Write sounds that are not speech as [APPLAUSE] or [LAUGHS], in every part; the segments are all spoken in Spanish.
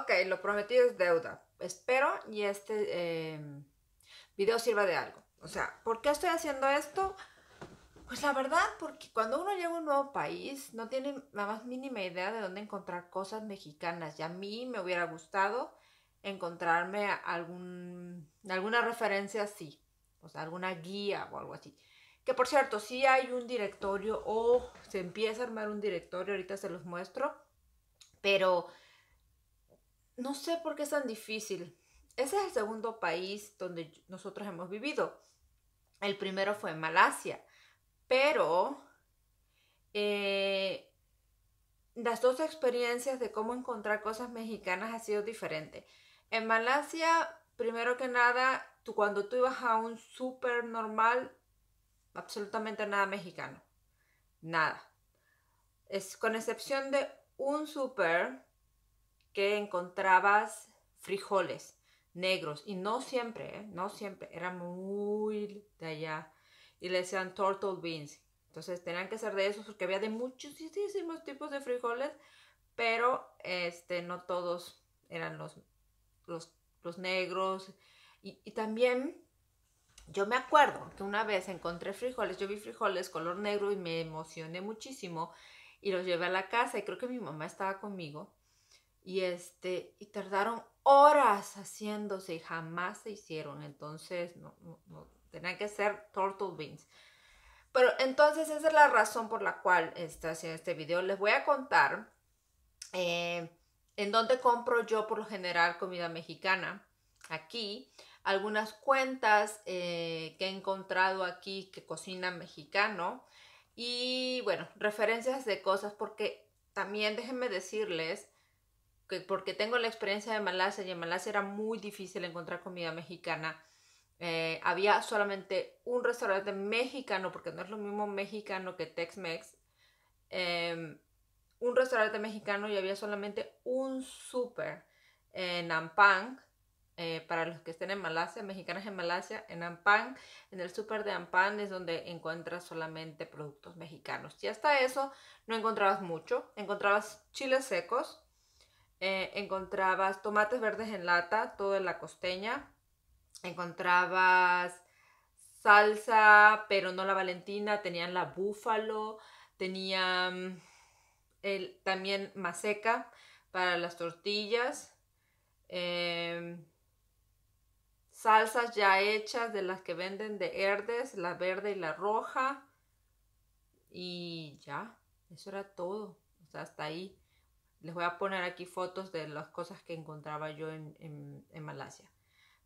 Ok, lo prometido es deuda. Espero y este em, video sirva de algo. O sea, ¿por qué estoy haciendo esto? Pues la verdad, porque cuando uno llega a un nuevo país, no tiene la más mínima idea de dónde encontrar cosas mexicanas. Y a mí me hubiera gustado encontrarme algún, alguna referencia así, o sea, alguna guía o algo así. Que por cierto, si sí hay un directorio o se empieza a armar un directorio, ahorita se los muestro, pero no sé por qué es tan difícil. Ese es el segundo país donde nosotros hemos vivido. El primero fue Malasia, pero eh, las dos experiencias de cómo encontrar cosas mexicanas ha sido diferente. En Malasia, primero que nada, tú, cuando tú ibas a un súper normal, absolutamente nada mexicano. Nada. Es con excepción de un súper que encontrabas frijoles negros y no siempre, ¿eh? no siempre, era muy de allá y le decían turtle beans. Entonces tenían que ser de esos porque había de muchísimos tipos de frijoles, pero este, no todos eran los, los, negros. y, también yo me acuerdo que una vez encontré frijoles, yo vi frijoles color negro y me emocioné muchísimo y los llevé a la casa y creo que mi mamá estaba conmigo y, este, y tardaron horas haciéndose y jamás se hicieron. Entonces, no, no, tenían que ser turtle beans. Pero entonces esa es la razón por la cual está haciendo este video. Les voy a contar eh, en dónde compro yo por lo general comida mexicana. Aquí, algunas cuentas eh, que he encontrado aquí que cocina mexicano. Y bueno, referencias de cosas porque también déjenme decirles porque tengo la experiencia de Malasia y en Malasia era muy difícil encontrar comida mexicana. Eh, había solamente un restaurante mexicano, porque no es lo mismo mexicano que Tex-Mex. Em, un restaurante mexicano y había solamente un súper en Ampang. Eh, para los que estén en Malasia, mexicanas en Malasia, en Ampang, en el súper de Ampang es donde encuentras solamente productos mexicanos. Y hasta eso no encontrabas mucho. Encontrabas chiles secos, eh, encontrabas tomates verdes en lata, todo en la costeña, encontrabas salsa, pero no la Valentina, tenían la búfalo, tenían el, también maseca para las tortillas, em, salsas ya hechas de las que venden de Herdes, la verde y la roja, y ya, eso era todo, o sea, hasta ahí. Les voy a poner aquí fotos de las cosas que encontraba yo en, Malasia.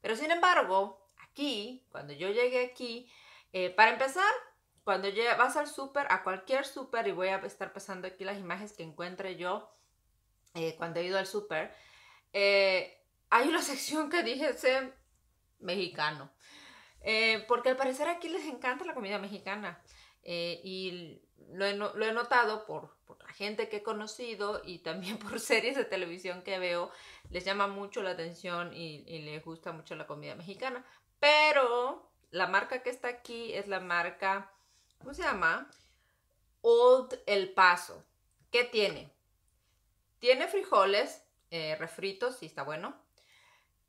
Pero sin embargo, aquí, cuando yo llegué aquí, eh, para empezar, cuando vas al súper, a cualquier súper, y voy a estar pasando aquí las imágenes que encuentre yo eh, cuando he ido al súper, eh, hay una [LAUGHS] sección que dije ser mexicano. porque al parecer aquí les encanta la comida mexicana. y lo he, notado por, la gente que he conocido y también [LAUGHS] por series de televisión que veo, les llama mucho la atención y, les gusta mucho la comida mexicana. Pero la marca que está aquí es la marca, ¿cómo se llama? Old El Paso. ¿Qué tiene? Tiene frijoles eh, refritos, y está bueno.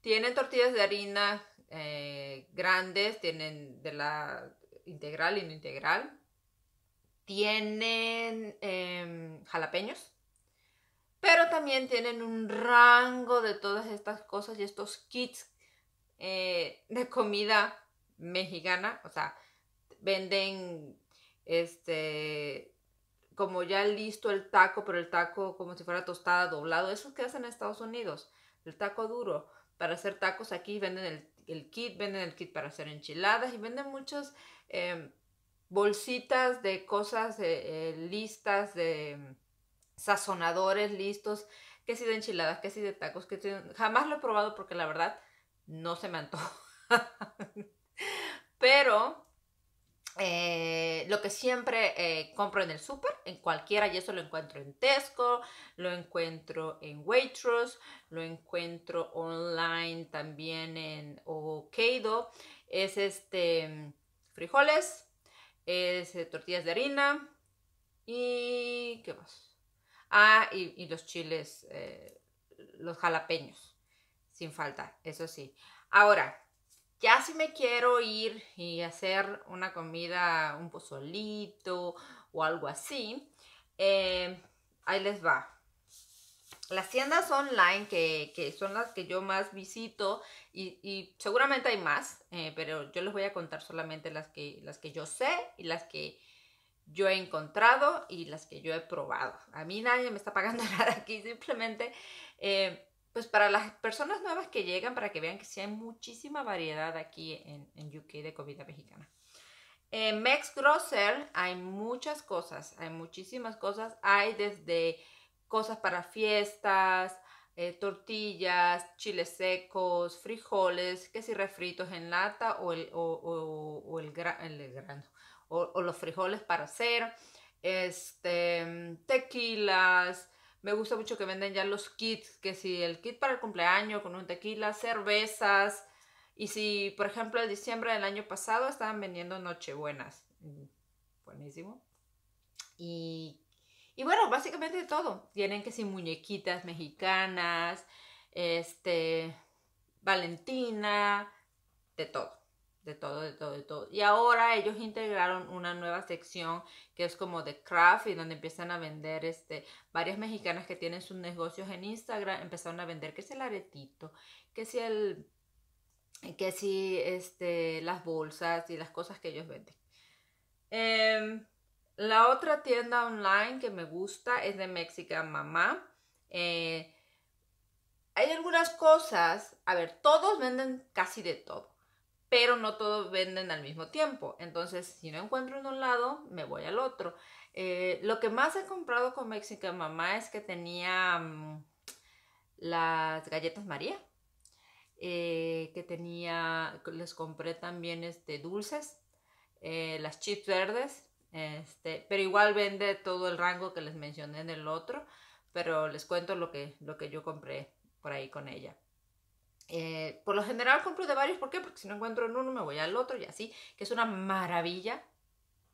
Tienen tortillas de harina eh, grandes, tienen de la integral y no integral tienen em, jalapeños, pero también tienen un rango de todas estas cosas y estos kits eh, de comida mexicana, o sea, venden este como ya listo el taco, pero el taco como si fuera tostada, doblado, eso que hacen en Estados Unidos, el taco duro. Para hacer tacos aquí venden el, kit, venden el kit para hacer enchiladas y venden muchos em, bolsitas de cosas, eh, eh, listas de mm, sazonadores listos, que si de enchiladas, que si de tacos, que jamás lo he probado porque la verdad no se me antoja. [LAUGHS] Pero eh, lo que siempre compro en el súper, en cualquiera, y eso lo encuentro en Tesco, lo encuentro en Waitrose, lo encuentro online también en Okado, es este mm, frijoles, es eh, tortillas de harina y qué más. Ah, y, los chiles, eh, los jalapeños, sin falta, eso sí. Ahora, ya si me quiero ir y hacer una comida, un pozolito o algo así, eh, ahí les va las tiendas online que, son las que yo más visito y, seguramente hay más, eh, pero yo les voy a contar solamente las que, las que yo sé y las que yo he encontrado y las que yo he probado. A mí nadie me está pagando [LAUGHS] nada aquí, simplemente eh, pues para las personas nuevas que llegan, para que vean que sí hay muchísima variedad aquí en, UK de comida mexicana. En eh, Grocer hay muchas cosas, hay muchísimas cosas, hay desde cosas para fiestas, eh, tortillas, chiles secos, frijoles, que si refritos en lata o el, o, grano, o, los frijoles para hacer, este, tequilas. Me gusta mucho que venden ya los kits, que si el kit para el cumpleaños con un tequila, cervezas. Y si, por ejemplo, en diciembre del año pasado estaban vendiendo Nochebuenas. Mm, buenísimo. Y y bueno, básicamente todo. Tienen que ser muñequitas mexicanas, este, Valentina, de todo, de todo, de todo, de todo. Y ahora ellos integraron una nueva sección que es como de craft y donde empiezan a vender, este, varias mexicanas que tienen sus negocios en Instagram empezaron a vender que es el aretito, que si el, que si este, las bolsas y las cosas que ellos venden. Em, la otra tienda online que me gusta es de Mexican Mamá. Eh, hay algunas cosas, a ver, todos venden casi de todo, pero no todos venden al mismo tiempo. Entonces, si no encuentro en un lado, me voy al otro. Eh, lo que más he comprado con Mexican Mamá es que tenía mm, las galletas María, eh, que tenía, les compré también este, dulces, las chips verdes, este, pero igual vende todo el rango que les mencioné en el otro, pero les cuento lo que, lo que yo compré por ahí con ella. Eh, por lo general compro de varios, ¿por qué? Porque si no encuentro en uno me voy al otro y así, que es una maravilla,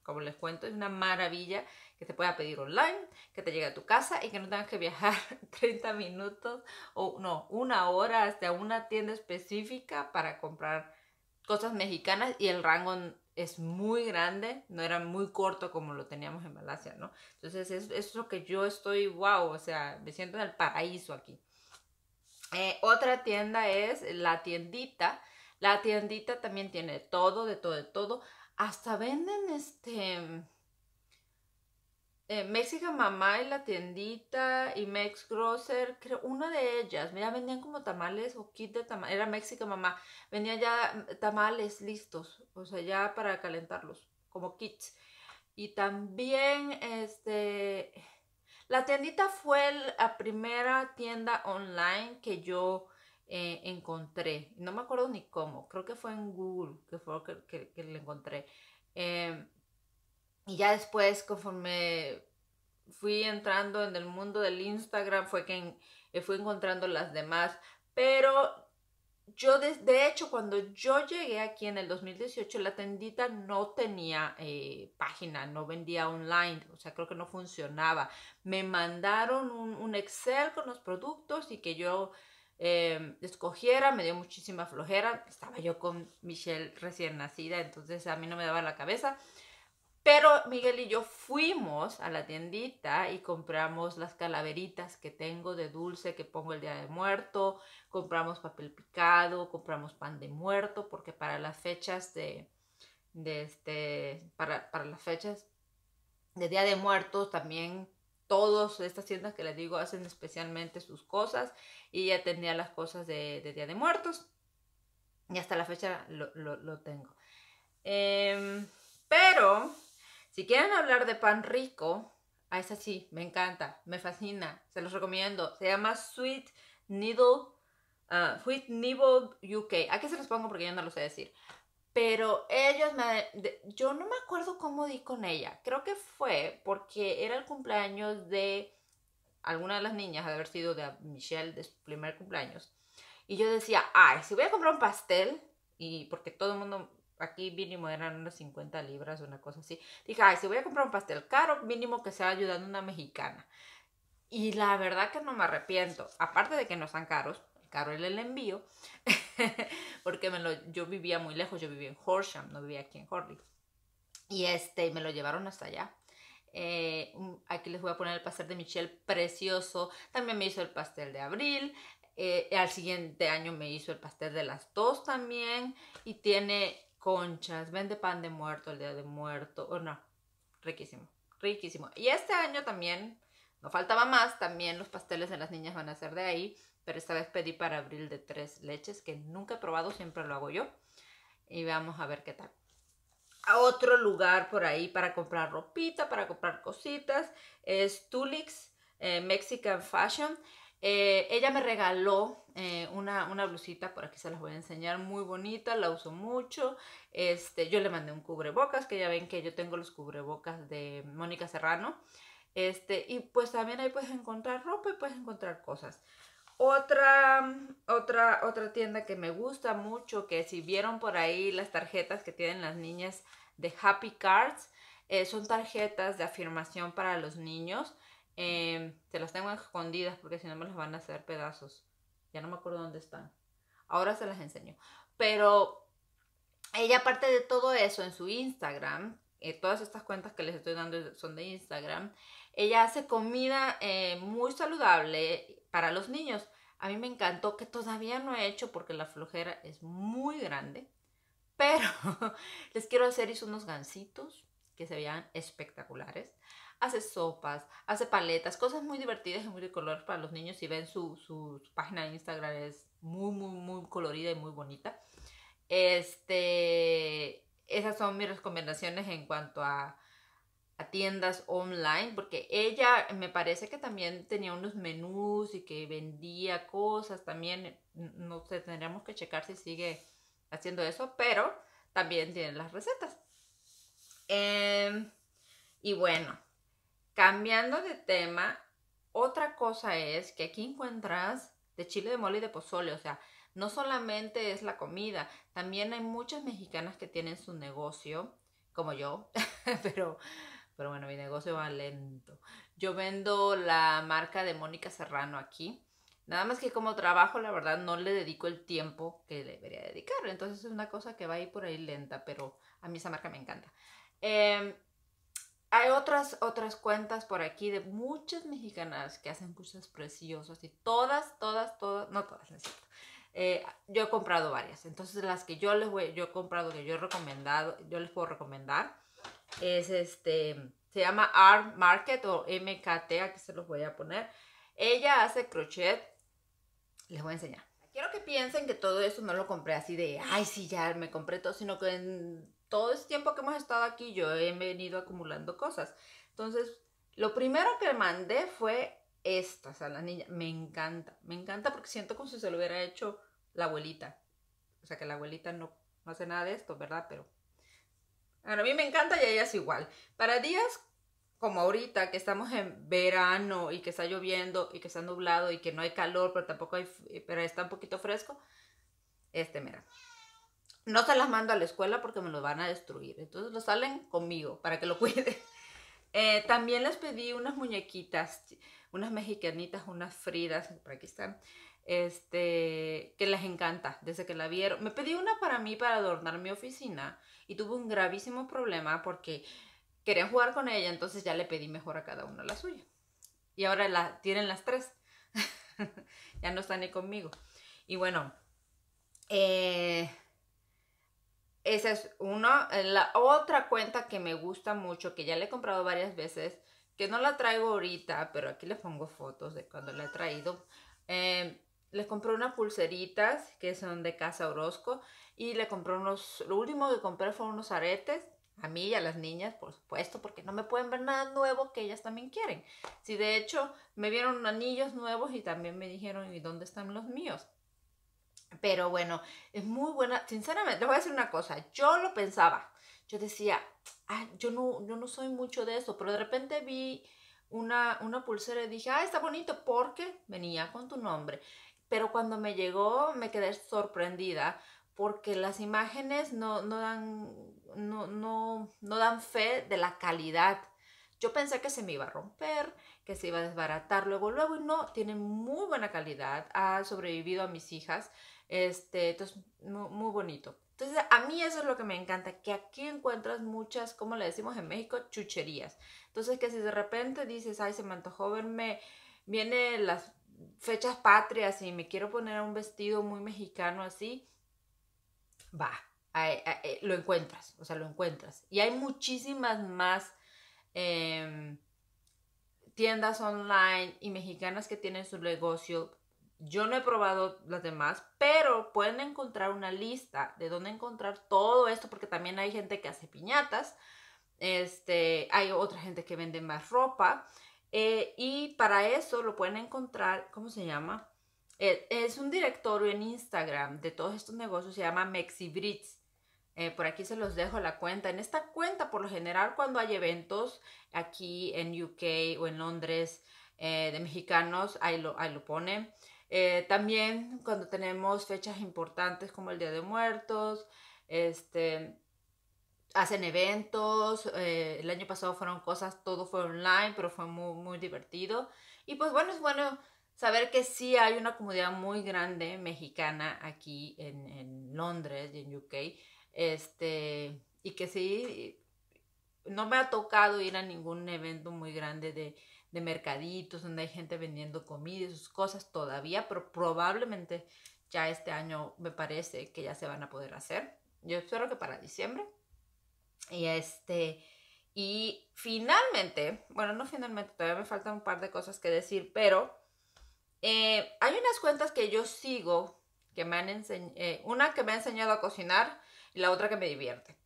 como les cuento, es una maravilla que te pueda pedir online, que te llegue a tu casa y que no tengas que viajar 30 [LAUGHS] minutos o no, una hora hasta una tienda específica para comprar cosas mexicanas y el rango es muy grande, no era muy corto como lo teníamos en Malasia, ¿no? Entonces es, es lo que yo estoy, wow, o sea, me siento en el paraíso aquí. Eh, otra tienda es la tiendita. La tiendita también tiene todo, de todo, de todo. Hasta venden este eh, Mamá y la tiendita y Mex Grocer, creo, una de ellas, mira, vendían como tamales o kit de tamales, era Mexican Mamá, vendían ya mm, tamales listos, o sea, ya para calentarlos, como kits. Y también, este, la tiendita fue la primera tienda online que yo eh, encontré, no me acuerdo ni cómo, creo que fue en Google que fue que, que, le encontré. Em, y ya después, conforme fui entrando en el mundo del Instagram, fue que eh, fui encontrando las demás. Pero yo, de, hecho, cuando yo llegué aquí en el 2018, la tendita no tenía eh, página, no vendía online, o sea, creo que no funcionaba. Me mandaron un, Excel con los productos y que yo em, escogiera, me dio muchísima flojera. Estaba yo con Michelle recién nacida, entonces a mí no me daba la cabeza. Pero Miguel y yo fuimos a la tiendita y compramos las calaveritas que tengo de dulce que pongo el día de muerto, compramos papel picado, compramos pan de muerto, porque para las fechas de, este, para, las fechas de día de muertos también todas estas tiendas que les digo hacen especialmente sus cosas y ya tenía las cosas de, día de muertos y hasta la fecha lo, tengo. Em, pero si quieren hablar de pan rico, a ah, esa sí, me encanta, me fascina, se los recomiendo. Se llama Sweet Needle, ah, Sweet Needle UK. ¿A Aquí se los pongo porque yo no lo sé decir. Pero ellos me... yo no me acuerdo cómo di con ella. Creo que fue porque era el cumpleaños de alguna de las niñas, de haber sido de Michelle, de su primer cumpleaños. Y yo decía, ay, si voy a comprar un pastel, y porque todo el mundo Aquí mínimo eran unas 50 libras, una cosa así. Dije, ay, si voy a comprar un pastel caro, mínimo que sea ayudando una mexicana. Y la verdad que no me arrepiento. Aparte de que no están caros, caro es el envío, [LAUGHS] porque me lo, yo vivía muy lejos, yo vivía en Horsham, no vivía aquí en Horley. Y este, me lo llevaron hasta allá. Eh, aquí les voy a poner el pastel de Michelle, precioso. También me hizo el pastel de abril. Eh, al siguiente año me hizo el pastel de las dos también. Y tiene conchas, vende pan de muerto el día de muerto, o no, riquísimo, riquísimo. Y este año también, no faltaba más, también los pasteles de las niñas van a ser de ahí, pero esta vez pedí para abril de tres leches, que nunca he probado, siempre lo hago yo. Y vamos a ver qué tal. otro lugar por ahí para comprar ropita, para comprar cositas, es Tulix eh, Mexican Fashion. Eh, ella me regaló eh, una, blusita, por aquí se las voy a enseñar, muy bonita, la uso mucho. Este, yo le mandé un cubrebocas, que ya ven que yo tengo los cubrebocas de Mónica Serrano. Este, y pues también ahí puedes encontrar ropa y puedes encontrar cosas. Otra, otra, otra tienda que me gusta mucho, que si vieron por ahí las tarjetas que tienen las niñas de Happy Cards, eh, son tarjetas de afirmación para los niños. Em, se las tengo escondidas porque si no me las van a hacer pedazos. Ya no me acuerdo dónde están. Ahora se las enseño. Pero ella aparte de todo eso en su Instagram, eh, todas estas cuentas que les estoy dando son de Instagram, ella hace comida eh, muy saludable para los niños. A mí me encantó que todavía no he hecho porque la flojera es muy grande. Pero [LAUGHS] les quiero hacer unos gansitos que se vean espectaculares hace sopas, hace paletas, cosas muy divertidas y muy de color para los niños. Si ven su, página de Instagram es muy, muy, muy colorida y muy bonita. Este, esas son mis recomendaciones en cuanto a, tiendas online, porque ella me parece que también tenía unos menús y que vendía cosas también. No sé, tendríamos que checar si sigue haciendo eso, pero también tiene las recetas. Em, y bueno, Cambiando de tema, otra cosa es que aquí encuentras de chile de mole y de pozole, o sea, no solamente es la comida, también hay muchas mexicanas que tienen su negocio, como yo, [LAUGHS] pero, pero bueno, mi negocio va lento. Yo vendo la marca de Mónica Serrano aquí. Nada más que como trabajo, la verdad, no le dedico el tiempo que debería dedicarle. Entonces es una cosa que va a ir por ahí lenta, pero a mí esa marca me encanta. Eh, hay otras, otras cuentas por aquí de muchas mexicanas que hacen cosas preciosas y todas, todas, todas, no todas, es cierto. Eh, yo he comprado varias, entonces las que yo les voy, yo he comprado, que yo he recomendado, yo les puedo recomendar, es este, se llama Art Market o MKT, aquí se los voy a poner. Ella hace crochet, les voy a enseñar. Quiero que piensen que todo eso no lo compré así de, ay, sí, ya me compré todo, sino que en todo este tiempo que hemos estado aquí yo he venido acumulando cosas. Entonces, lo primero que mandé fue estas a la niña. Me encanta, me encanta porque siento como si se lo hubiera hecho la abuelita. O sea, que la abuelita no, hace nada de esto, ¿verdad? Pero a mí me encanta y a ella es igual. Para días como ahorita, que estamos en verano y que está lloviendo y que está nublado y que no hay calor, pero tampoco hay, eh, pero está un poquito fresco, este, mira, no se las mando a la escuela porque me los van a destruir. Entonces los salen conmigo para que lo [LAUGHS] cuide. Eh, también les pedí unas muñequitas, unas mexicanitas, unas fridas, por aquí están, este, que les encanta desde que la vieron. Me pedí una para mí para adornar mi oficina y tuve un gravísimo problema porque querían jugar con ella, entonces ya le pedí mejor a cada uno la suya. Y ahora la, tienen las tres. [LAUGHS] ya no están ni conmigo. Y bueno, eh, esa es una. La otra cuenta que me gusta mucho, que ya le he comprado varias veces, que no la traigo ahorita, pero aquí le pongo fotos de cuando la he traído. Em, le compré unas pulseritas que son de Casa Orozco y le compré unos, lo último que compré fueron unos aretes, a mí y a las niñas, por supuesto, porque no me pueden ver nada nuevo que ellas también quieren. Si sí, de hecho me vieron anillos nuevos y también me dijeron, ¿y dónde están los míos? Pero bueno, es muy buena. Sinceramente, les voy a decir una cosa. Yo lo pensaba. Yo decía, ah yo no, yo no soy mucho de eso. Pero de repente vi una, una pulsera y dije, ah, está bonito porque venía con tu nombre. Pero cuando me llegó me quedé sorprendida porque las imágenes no, no dan, no, no, dan fe de la calidad. Yo pensé que se me iba a romper, que se iba a desbaratar luego, luego, y no, tiene muy buena calidad, ha sobrevivido a mis hijas. Este, entonces, muy, bonito. Entonces, a mí eso es lo que me encanta, que aquí encuentras muchas, como le decimos en México, chucherías. Entonces, que si de repente dices, ay, se me antojó verme, viene las fechas patrias y me quiero poner un vestido muy mexicano así, va, lo encuentras, o sea, lo encuentras. Y hay muchísimas más em, tiendas online y mexicanas que tienen su negocio yo no he probado las demás, pero pueden encontrar una lista de dónde encontrar todo esto, porque también hay gente que hace piñatas, este, hay otra gente que vende más ropa, eh, y para eso lo pueden encontrar, ¿cómo se llama? Eh, es un directorio en Instagram de todos estos negocios, se llama Mexi Eh, por aquí se los dejo la cuenta. En esta cuenta, por lo general, cuando hay eventos aquí en UK o en Londres eh, de mexicanos, ahí lo, ahí lo ponen. Eh, también cuando tenemos fechas importantes como el Día de Muertos, este, hacen eventos, eh, el año pasado fueron cosas, todo fue online, pero fue muy, muy divertido. Y pues bueno, es bueno saber que sí hay una comunidad muy grande mexicana aquí en, Londres y en UK, este, y que sí, no me ha tocado ir a ningún evento muy grande de de mercaditos, donde hay gente vendiendo comida y sus cosas todavía, pero probablemente ya este año me parece que ya se van a poder hacer. Yo espero que para diciembre. Y este, y finalmente, bueno, no finalmente, todavía me faltan un par de cosas que decir, pero eh, hay unas cuentas que yo sigo que me han enseñado, eh, una que me ha enseñado a cocinar y la otra que me divierte.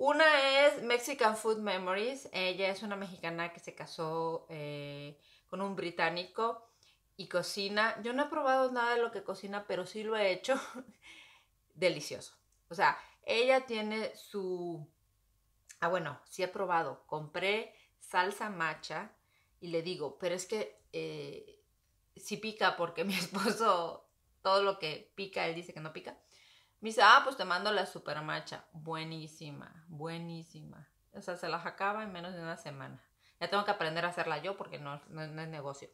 Una es Mexican Food Memories. Ella es una mexicana que se casó eh, con un británico y cocina. Yo no he probado nada de lo que cocina, pero sí lo he hecho. [LAUGHS] Delicioso. O sea, ella tiene su... Ah, bueno, sí he probado. Compré salsa macha y le digo, pero es que eh, sí pica porque mi [LAUGHS] esposo, todo lo que pica, él dice que no pica. Me dice, ah, pues te mando la supermacha. Buenísima, buenísima. O sea, se las acaba en menos de una semana. Ya tengo que aprender a hacerla yo porque no, es negocio.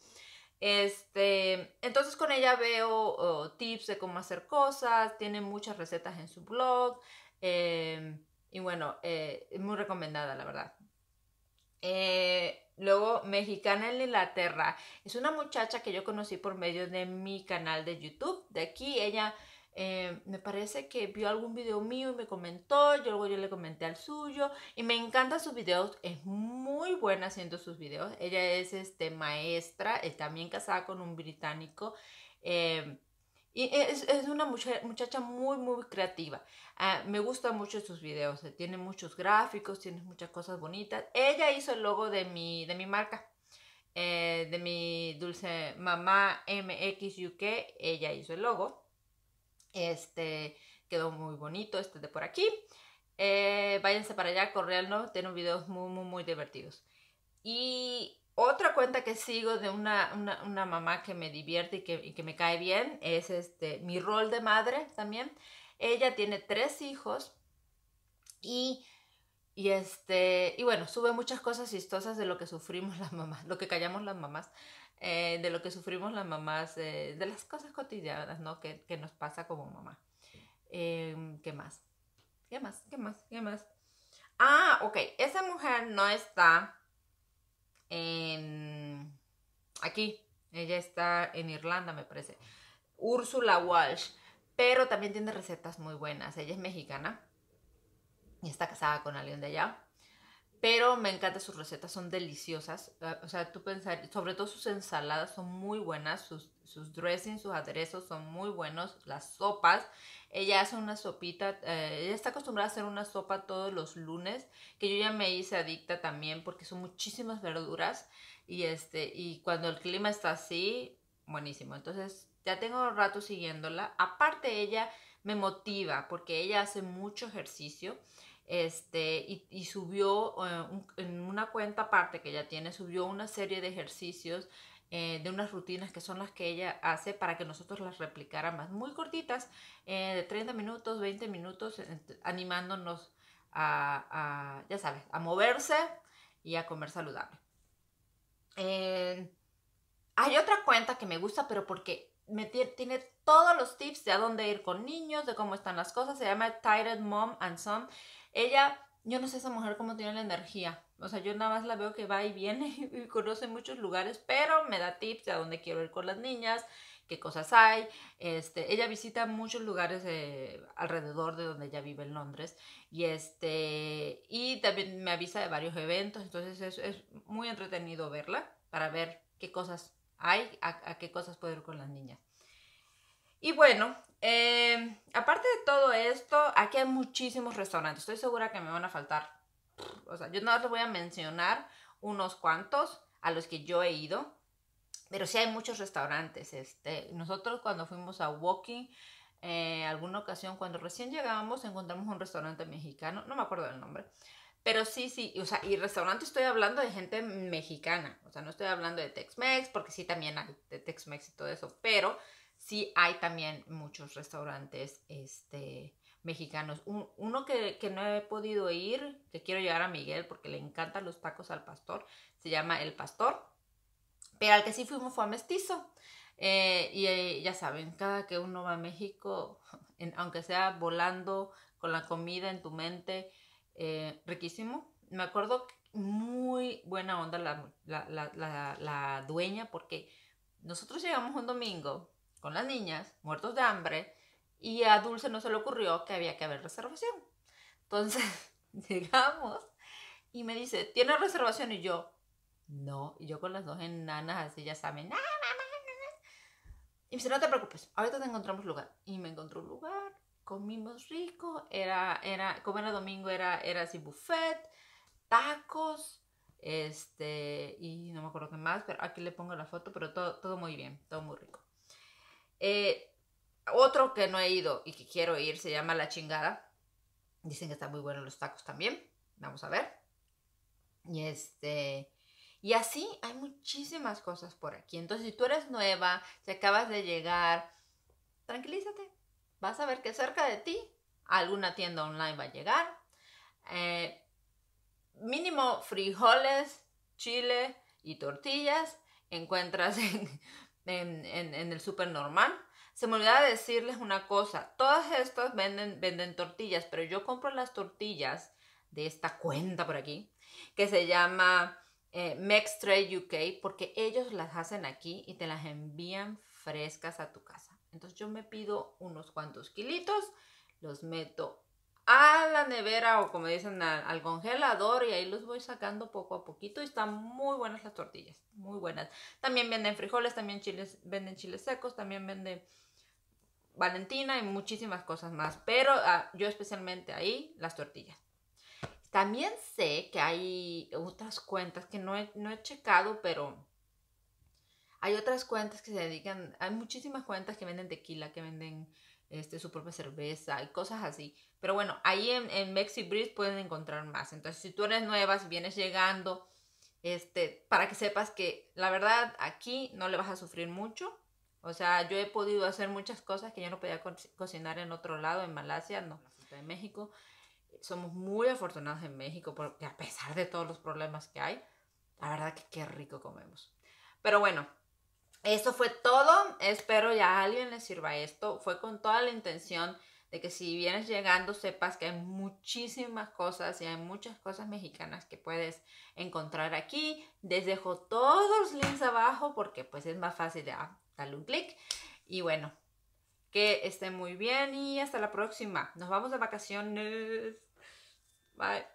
Este, entonces con ella veo oh, tips de cómo hacer cosas, tiene muchas recetas en su blog. Em, y bueno, eh, es muy recomendada, la verdad. Eh, luego, mexicana en Inglaterra. Es una muchacha que yo conocí por medio de mi canal de YouTube. De aquí, ella eh, me parece que vio algún video mío y me comentó, yo luego yo le comenté al suyo y me encantan sus videos, es muy buena haciendo sus videos, ella es este, maestra, es también casada con un británico. Eh, y es, una muchacha, muchacha muy, muy creativa. Ah, me gustan mucho sus videos. Eh, tiene muchos gráficos, tiene muchas cosas bonitas. Ella hizo el logo de mi, de mi marca, de mi dulce mamá MX Ella hizo el logo. Este quedó muy bonito este de por aquí. Eh, váyanse para allá, correanlo, tienen videos muy, muy, muy divertidos. Y otra cuenta que sigo de una, mamá que me divierte y que, me cae bien es este, mi rol de madre también. Ella tiene tres hijos y, y, este, y bueno, sube muchas cosas chistosas de lo que sufrimos [LAUGHS] las mamás, lo que callamos las mamás. Eh, de lo que sufrimos las mamás, eh, de las cosas cotidianas, ¿no? Que, nos pasa como mamá. Em, ¿Qué más? ¿Qué más? ¿Qué más? ¿Qué más? Ah, ok. Esa mujer no está en... aquí. Ella está en Irlanda, me parece. Úrsula Walsh. Pero también tiene recetas muy buenas. Ella es mexicana y está casada con alguien de allá. Pero me encanta sus recetas, son deliciosas. Ah, o sea, tú pensar, sobre todo sus ensaladas son muy buenas, sus, sus dressings, sus aderezos son muy buenos, las sopas. Ella hace una sopita, eh, ella está acostumbrada a hacer una sopa todos los lunes, que yo ya me hice adicta también porque son muchísimas verduras y este y cuando el clima está así, buenísimo. Entonces, ya tengo un rato siguiéndola. Aparte ella me motiva porque ella hace mucho ejercicio este, y, subió eh, en una cuenta aparte que ella tiene, subió una serie de ejercicios eh, de unas rutinas que son las que ella hace para que nosotros las replicáramos, muy cortitas, eh, de 30 minutos, 20 minutos, animándonos a, ya sabes, a moverse y a comer saludable. hay otra cuenta que me gusta, pero porque me tiene todos los tips de a dónde ir con niños, de cómo están las cosas. Se llama Tired Mom and Son. Ella, yo no sé esa mujer cómo tiene la energía. O sea, yo nada más la veo que va y viene [LAUGHS] y conoce muchos lugares, pero me da tips de a dónde quiero ir con las niñas, qué cosas hay. Este, ella visita muchos lugares eh, alrededor de donde ella vive en Londres y este y también me avisa de varios eventos, entonces es, es muy entretenido verla para ver qué cosas hay, a, a qué cosas puedo ir con las niñas. Y bueno, Em, aparte de todo esto, aquí hay muchísimos restaurantes. Estoy segura que me van a faltar. O sea, yo no más les voy a mencionar unos cuantos a los que yo he ido. Pero sí hay muchos restaurantes. Este, nosotros cuando fuimos a Walking, eh, alguna ocasión, cuando recién llegábamos, encontramos un restaurante mexicano. No me acuerdo el nombre. Pero sí, sí, o sea, y restaurante estoy hablando de gente mexicana, o sea, no estoy hablando de Tex-Mex, porque sí también hay de Tex-Mex y todo eso, pero sí hay también muchos restaurantes este, mexicanos. uno que, no he podido ir, que quiero llevar a Miguel porque le encantan los tacos al pastor, se llama El Pastor, pero al que sí fuimos fue a Mestizo. Eh, y eh, ya saben, cada que uno va a México, [LAUGHS] aunque sea volando con la comida en tu mente, eh, riquísimo. Me acuerdo muy buena onda la, la dueña porque nosotros llegamos un domingo con las niñas, muertos de hambre, y a Dulce no se le ocurrió que había que haber reservación. Entonces [LAUGHS] llegamos y me dice, ¿tienes reservación? Y yo, no. Y yo con las dos enanas así, ya saben, ah, y me dice, no te preocupes, ahorita te encontramos lugar. Y me encontró un lugar, comimos rico, era, era, como era domingo, era, era así buffet, tacos, este, y no me acuerdo qué más, pero aquí le pongo la foto, pero todo, todo muy bien, todo muy rico. Eh, otro que no he ido y que quiero ir se llama La Chingada. Dicen que están muy buenos los tacos también. Vamos a ver. Y este. Y así hay muchísimas cosas por aquí. Entonces, si tú eres nueva, si acabas de llegar, tranquilízate. Vas a ver que cerca de ti alguna tienda online va a llegar. Eh, mínimo frijoles, chile y tortillas encuentras [LAUGHS] en en, el súper normal. Se me olvidaba decirles una cosa, todas estas venden, venden tortillas, pero yo compro las tortillas de esta cuenta por aquí, que se llama eh, UK, porque ellos las hacen aquí y te las envían frescas a tu casa. Entonces yo me pido unos cuantos kilitos, los meto a la nevera o como dicen al, congelador y ahí los voy sacando poco a poquito y están muy buenas las tortillas, muy buenas. También venden frijoles, también chiles, venden chiles secos, también venden Valentina y muchísimas cosas más, pero ah, yo especialmente ahí las tortillas. También sé que hay otras cuentas que no he, no he checado, pero hay otras cuentas que se dedican, hay muchísimas cuentas que venden tequila, que venden este, su propia cerveza y cosas así. Pero bueno, ahí en, en Mexi pueden encontrar más. Entonces, si tú eres nueva, si vienes llegando, este, para que sepas que la verdad aquí no le vas a sufrir mucho. O sea, yo he podido hacer muchas cosas que yo no podía cocinar en otro lado, en Malasia, no, en México. Somos muy afortunados en México porque a pesar de todos los problemas que hay, la verdad que qué rico comemos. Pero bueno, eso fue todo. Espero ya a alguien le sirva esto. Fue con toda la intención de que si vienes llegando sepas que hay muchísimas cosas y hay muchas cosas mexicanas que puedes encontrar aquí. Les dejo todos los links abajo porque pues es más fácil de ah, darle un clic. Y bueno, que estén muy bien y hasta la próxima. Nos vamos de vacaciones. Bye.